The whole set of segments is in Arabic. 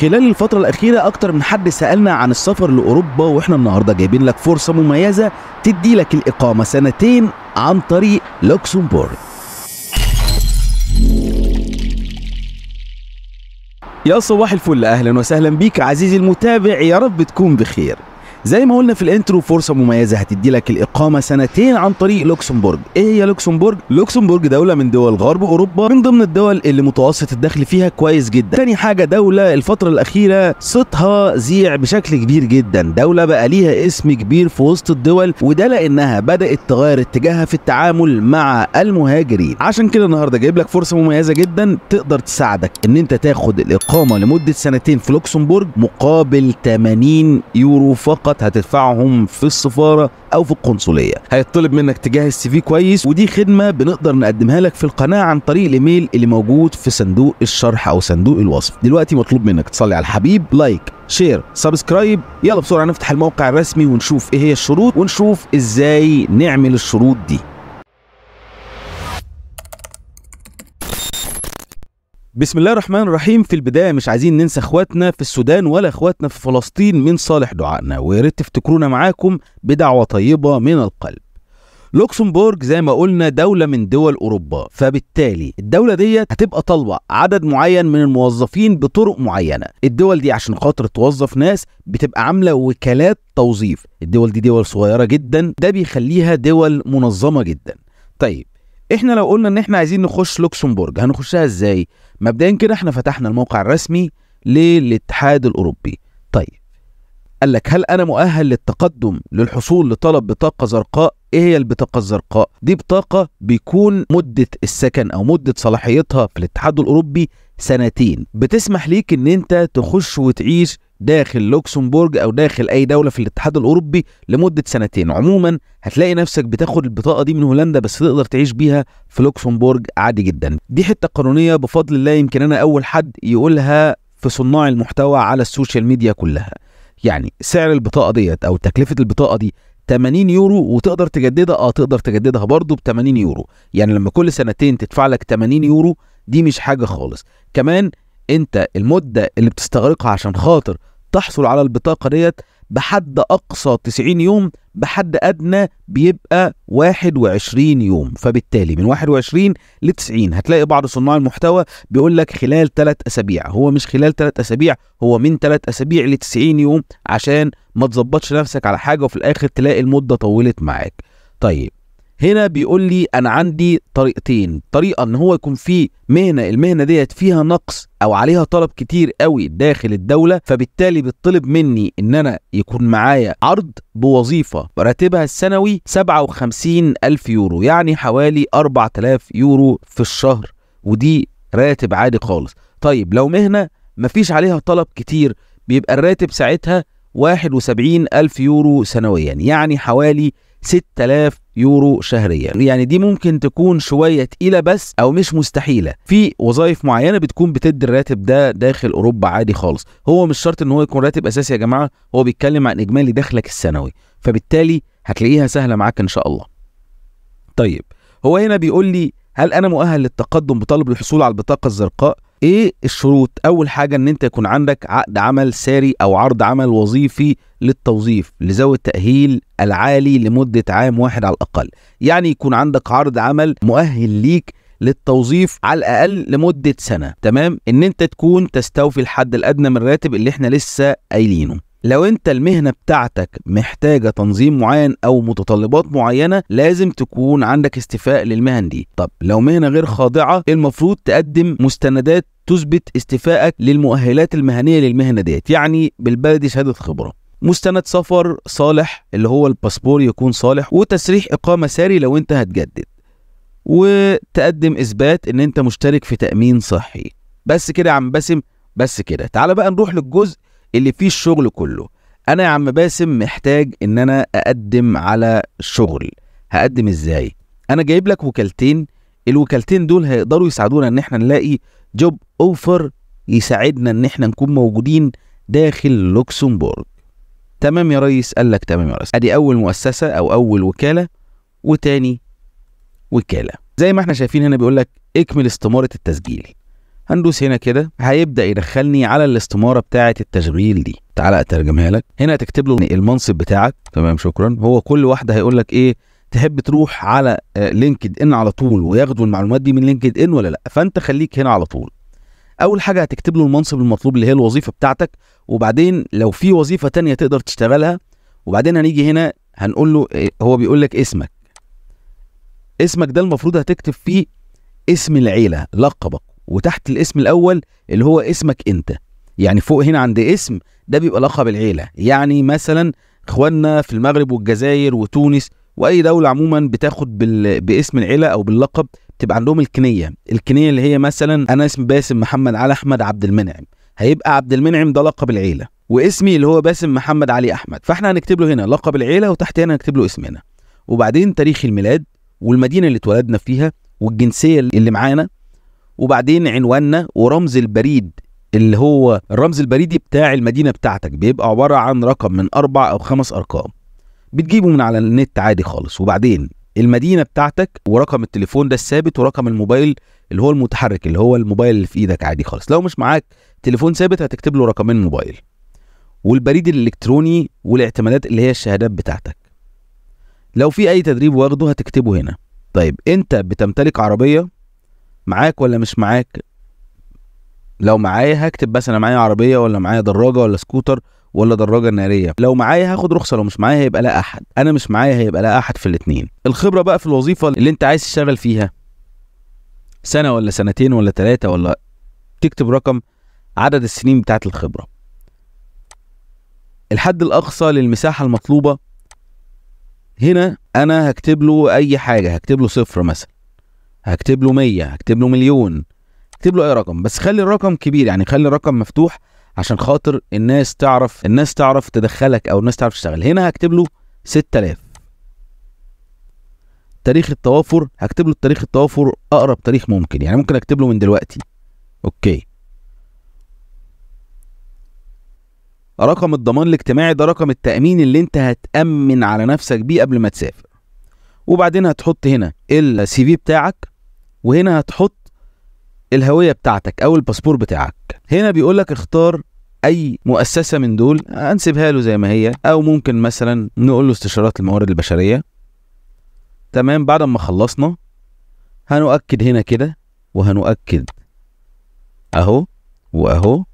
خلال الفترة الأخيرة أكتر من حد سألنا عن السفر لأوروبا وإحنا النهاردة جايبين لك فرصة مميزة تدي لك الإقامة سنتين عن طريق لوكسمبورغ يا صباح الفل اهلا وسهلا بيك عزيزي المتابع يا رب تكون بخير زي ما قلنا في الانترو فرصه مميزه هتدي لك الاقامه سنتين عن طريق لوكسمبورج ايه هي لوكسمبورج لوكسمبورج دوله من دول غرب اوروبا من ضمن الدول اللي متوسط الدخل فيها كويس جدا تاني حاجه دوله الفتره الاخيره صيتها زيع بشكل كبير جدا دوله بقى ليها اسم كبير في وسط الدول وده لانها بدات تغير اتجاهها في التعامل مع المهاجرين عشان كده النهارده جايب لك فرصه مميزه جدا تقدر تساعدك ان انت تاخد الاقامه لمده سنتين في لوكسمبورج مقابل 80 يورو فقط نقاط هتدفعهم في السفاره او في القنصليه هيطلب منك تجهز سي في كويس ودي خدمه بنقدر نقدمها لك في القناه عن طريق الايميل اللي موجود في صندوق الشرح او صندوق الوصف دلوقتي مطلوب منك تصلي على الحبيب لايك شير سبسكرايب يلا بسرعه نفتح الموقع الرسمي ونشوف ايه هي الشروط ونشوف ازاي نعمل الشروط دي بسم الله الرحمن الرحيم في البداية مش عايزين ننسى اخواتنا في السودان ولا اخواتنا في فلسطين من صالح دعائنا ويا ريت تفتكرونا معاكم بدعوة طيبة من القلب لوكسمبورغ زي ما قلنا دولة من دول أوروبا فبالتالي الدولة دي هتبقى طالبة عدد معين من الموظفين بطرق معينة الدول دي عشان خاطر توظف ناس بتبقى عاملة وكالات توظيف الدول دي دول صغيرة جدا ده بيخليها دول منظمة جدا طيب احنا لو قلنا ان احنا عايزين نخش لوكسمبورج هنخشها ازاي مبدئيا كده احنا فتحنا الموقع الرسمي للاتحاد الاوروبي طيب قال لك هل انا مؤهل للتقدم للحصول لطلب بطاقه زرقاء ايه هي البطاقه الزرقاء دي بطاقه بيكون مده السكن او مده صلاحيتها في الاتحاد الاوروبي سنتين بتسمح ليك ان انت تخش وتعيش داخل لوكسمبورج او داخل اي دوله في الاتحاد الاوروبي لمده سنتين عموما هتلاقي نفسك بتاخد البطاقه دي من هولندا بس تقدر تعيش بيها في لوكسمبورج عادي جدا دي حته قانونيه بفضل الله يمكن انا اول حد يقولها في صناع المحتوى على السوشيال ميديا كلها يعني سعر البطاقه ديت او تكلفه البطاقه دي 80 يورو وتقدر تجددها اه تقدر تجددها برضه ب 80 يورو يعني لما كل سنتين تدفع لك 80 يورو دي مش حاجه خالص كمان انت المده اللي بتستغرقها عشان خاطر تحصل على البطاقه ديت بحد اقصى 90 يوم بحد ادنى بيبقى 21 يوم فبالتالي من 21 ل 90 هتلاقي بعض صناع المحتوى بيقول لك خلال 3 اسابيع هو مش خلال 3 اسابيع هو من 3 اسابيع ل 90 يوم عشان ما تظبطش نفسك على حاجه وفي الاخر تلاقي المده طولت معاك طيب هنا بيقول لي انا عندي طريقتين طريقه ان هو يكون في مهنه المهنه ديت فيها نقص او عليها طلب كتير قوي داخل الدوله فبالتالي بيطلب مني ان انا يكون معايا عرض بوظيفه راتبها السنوي 57 الف يورو يعني حوالي 4000 يورو في الشهر ودي راتب عادي خالص طيب لو مهنه مفيش عليها طلب كتير بيبقى الراتب ساعتها 71 ألف يورو سنويا يعني حوالي 6000 يورو شهريا يعني دي ممكن تكون شويه تقيله بس او مش مستحيله في وظائف معينه بتكون بتدي الراتب ده داخل اوروبا عادي خالص هو مش شرط ان هو يكون راتب اساسي يا جماعه هو بيتكلم عن اجمالي دخلك السنوي فبالتالي هتلاقيها سهله معاك ان شاء الله طيب هو هنا بيقول لي هل انا مؤهل للتقدم بطلب الحصول على البطاقه الزرقاء ايه الشروط اول حاجه ان انت يكون عندك عقد عمل ساري او عرض عمل وظيفي للتوظيف لذوي التاهيل العالي لمده عام واحد على الاقل يعني يكون عندك عرض عمل مؤهل ليك للتوظيف على الاقل لمده سنه تمام ان انت تكون تستوفي الحد الادنى من الراتب اللي احنا لسه قايلينه لو انت المهنة بتاعتك محتاجة تنظيم معين او متطلبات معينة لازم تكون عندك استفاء للمهن دي طب لو مهنة غير خاضعة المفروض تقدم مستندات تثبت استفاءك للمؤهلات المهنية للمهنة ديت يعني بالبلدي شهادة خبرة مستند سفر صالح اللي هو الباسبور يكون صالح وتسريح إقامة ساري لو انت هتجدد وتقدم إثبات ان انت مشترك في تأمين صحي بس كده يا عم باسم بس كده تعال بقى نروح للجزء اللي فيه الشغل كله انا يا عم باسم محتاج ان انا اقدم على شغل هقدم ازاي انا جايب لك وكالتين الوكالتين دول هيقدروا يساعدونا ان احنا نلاقي جوب اوفر يساعدنا ان احنا نكون موجودين داخل لوكسمبورغ تمام يا ريس قال لك تمام يا ريس ادي اول مؤسسه او اول وكاله وتاني وكاله زي ما احنا شايفين هنا بيقول لك اكمل استماره التسجيل هندوس هنا كده هيبدا يدخلني على الاستماره بتاعه التشغيل دي تعالى اترجمها لك هنا تكتب له المنصب بتاعك تمام شكرا هو كل واحده هيقول لك ايه تحب تروح على آه، لينكد ان على طول وياخدوا المعلومات دي من لينكد ان ولا لا فانت خليك هنا على طول اول حاجه هتكتب له المنصب المطلوب اللي هي الوظيفه بتاعتك وبعدين لو في وظيفه تانية تقدر تشتغلها وبعدين هنيجي هنا هنقول له آه، هو بيقول لك اسمك اسمك ده المفروض هتكتب فيه اسم العيله لقبك وتحت الاسم الاول اللي هو اسمك انت يعني فوق هنا عند اسم ده بيبقى لقب العيله يعني مثلا اخواننا في المغرب والجزائر وتونس واي دوله عموما بتاخد بال... باسم العيله او باللقب بتبقى عندهم الكنيه الكنيه اللي هي مثلا انا اسم باسم محمد علي احمد عبد المنعم هيبقى عبد المنعم ده لقب العيله واسمي اللي هو باسم محمد علي احمد فاحنا هنكتب له هنا لقب العيله وتحت هنا هنكتب له اسمنا وبعدين تاريخ الميلاد والمدينه اللي اتولدنا فيها والجنسيه اللي معانا وبعدين عنواننا ورمز البريد اللي هو الرمز البريدي بتاع المدينه بتاعتك بيبقى عباره عن رقم من اربع او خمس ارقام بتجيبه من على النت عادي خالص وبعدين المدينه بتاعتك ورقم التليفون ده الثابت ورقم الموبايل اللي هو المتحرك اللي هو الموبايل اللي في ايدك عادي خالص لو مش معاك تليفون ثابت هتكتب له رقمين موبايل والبريد الالكتروني والاعتمادات اللي هي الشهادات بتاعتك لو في اي تدريب واخده هتكتبه هنا طيب انت بتمتلك عربيه معاك ولا مش معاك لو معايا هكتب بس انا معايا عربيه ولا معايا دراجه ولا سكوتر ولا دراجه ناريه لو معايا هاخد رخصه لو مش معايا هيبقى لا احد انا مش معايا هيبقى لا احد في الاثنين الخبره بقى في الوظيفه اللي انت عايز تشتغل فيها سنه ولا سنتين ولا ثلاثه ولا تكتب رقم عدد السنين بتاعت الخبره الحد الاقصى للمساحه المطلوبه هنا انا هكتب له اي حاجه هكتب له صفر مثلا هكتب له 100 هكتب له مليون اكتب له اي رقم بس خلي الرقم كبير يعني خلي الرقم مفتوح عشان خاطر الناس تعرف الناس تعرف تدخلك او الناس تعرف تشتغل هنا هكتب له 6000 تاريخ التوافر هكتب له تاريخ التوافر اقرب تاريخ ممكن يعني ممكن اكتب له من دلوقتي اوكي رقم الضمان الاجتماعي ده رقم التامين اللي انت هتامن على نفسك بيه قبل ما تسافر وبعدين هتحط هنا السي في بتاعك وهنا هتحط الهويه بتاعتك او الباسبور بتاعك هنا بيقول لك اختار اي مؤسسه من دول انسبها له زي ما هي او ممكن مثلا نقول له استشارات الموارد البشريه تمام بعد ما خلصنا هنؤكد هنا كده وهنؤكد اهو واهو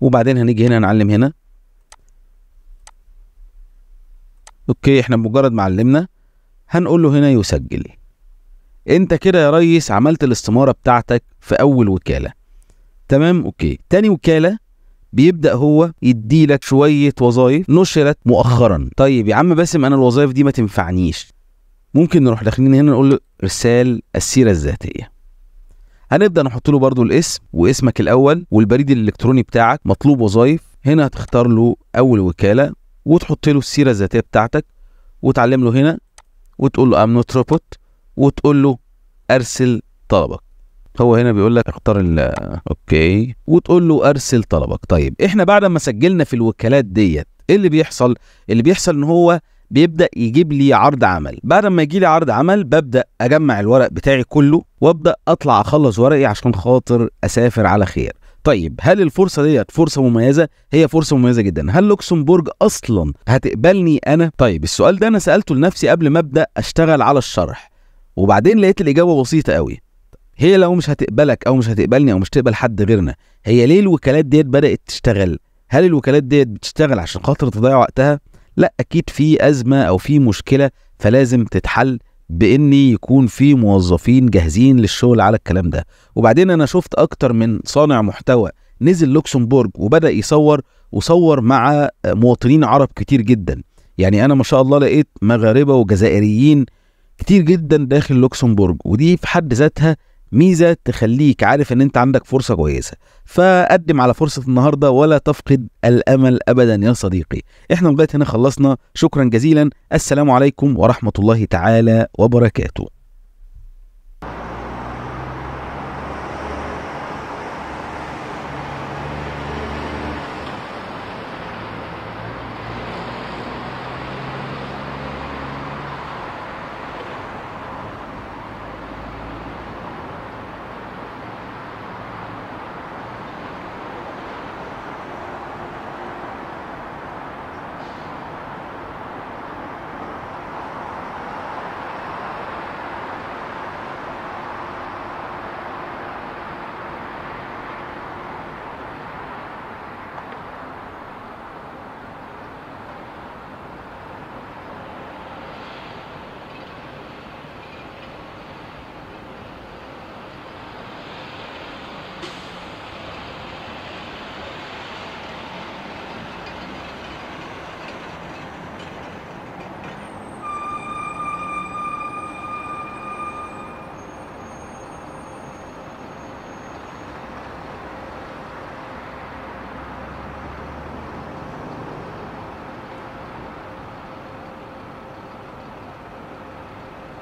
وبعدين هنيجي هنا نعلم هنا اوكي احنا مجرد ما علمنا هنقول له هنا يسجل انت كده يا ريس عملت الاستمارة بتاعتك في اول وكالة تمام اوكي تاني وكالة بيبدأ هو يديلك شوية وظائف نشرت مؤخرا طيب يا عم باسم انا الوظائف دي ما تنفعنيش ممكن نروح داخلين هنا نقول له ارسال السيرة الذاتية هنبدأ نحط له برضو الاسم واسمك الاول والبريد الالكتروني بتاعك مطلوب وظائف هنا هتختار له اول وكالة وتحط له السيره الذاتيه بتاعتك وتعلم له هنا وتقول له ام نوت روبوت وتقول له ارسل طلبك هو هنا بيقول لك اختار ال اوكي وتقول له ارسل طلبك طيب احنا بعد ما سجلنا في الوكالات ديت ايه اللي بيحصل اللي بيحصل ان هو بيبدا يجيب لي عرض عمل بعد ما يجي لي عرض عمل ببدا اجمع الورق بتاعي كله وابدا اطلع اخلص ورقي عشان خاطر اسافر على خير طيب هل الفرصه ديت فرصه مميزه هي فرصه مميزه جدا هل لوكسمبورج اصلا هتقبلني انا طيب السؤال ده انا سالته لنفسي قبل ما ابدا اشتغل على الشرح وبعدين لقيت الاجابه بسيطه قوي هي لو مش هتقبلك او مش هتقبلني او مش تقبل حد غيرنا هي ليه الوكالات ديت بدات تشتغل هل الوكالات ديت بتشتغل عشان خاطر تضيع وقتها لا اكيد في ازمه او في مشكله فلازم تتحل بان يكون في موظفين جاهزين للشغل على الكلام ده وبعدين انا شفت اكتر من صانع محتوى نزل لوكسمبورج وبدا يصور وصور مع مواطنين عرب كتير جدا يعني انا ما شاء الله لقيت مغاربه وجزائريين كتير جدا داخل لوكسمبورج ودي في حد ذاتها ميزه تخليك عارف ان انت عندك فرصه كويسه فقدم على فرصه النهارده ولا تفقد الامل ابدا يا صديقي احنا لغايه هنا خلصنا شكرا جزيلا السلام عليكم ورحمه الله تعالى وبركاته